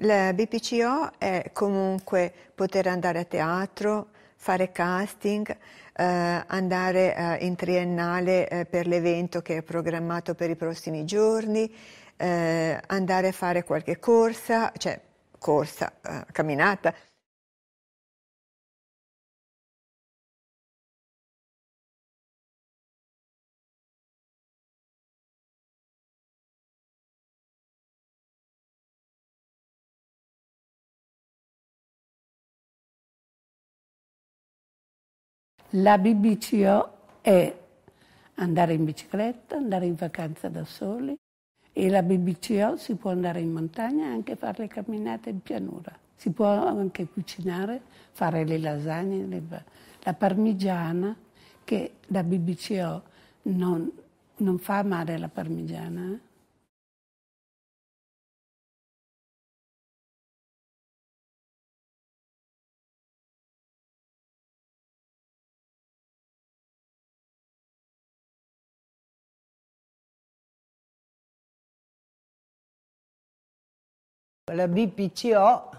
La BPCO è comunque poter andare a teatro, fare casting, eh, andare eh, in triennale eh, per l'evento che è programmato per i prossimi giorni, eh, andare a fare qualche corsa, cioè corsa, eh, camminata. La BBCO è andare in bicicletta, andare in vacanza da soli e la BBCO si può andare in montagna e anche fare le camminate in pianura. Si può anche cucinare, fare le lasagne, le, la parmigiana che la BBCO non, non fa male alla parmigiana. Eh? La BPCO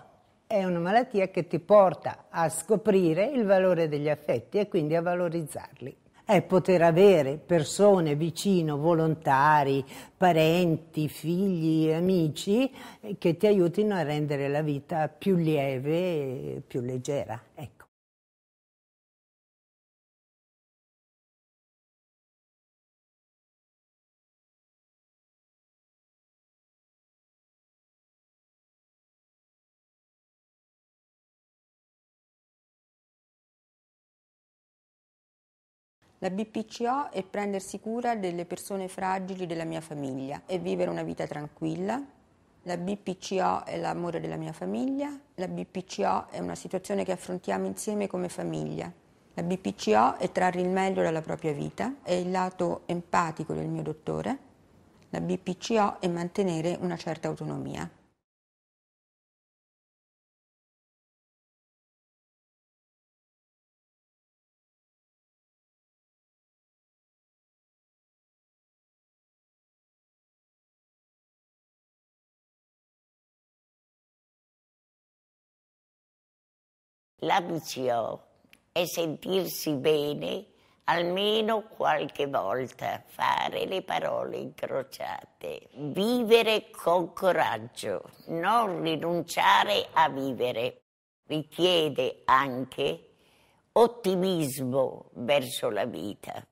è una malattia che ti porta a scoprire il valore degli affetti e quindi a valorizzarli. È poter avere persone vicino, volontari, parenti, figli, amici che ti aiutino a rendere la vita più lieve e più leggera. Ecco. la BPCO è prendersi cura delle persone fragili della mia famiglia e vivere una vita tranquilla. La BPCO è l'amore della mia famiglia. La BPCO è una situazione che affrontiamo insieme come famiglia. La BPCO è trarre il meglio dalla propria vita, è il lato empatico del mio dottore. La BPCO è mantenere una certa autonomia. La missione è sentirsi bene almeno qualche volta, fare le parole incrociate, vivere con coraggio, non rinunciare a vivere. Richiede anche ottimismo verso la vita.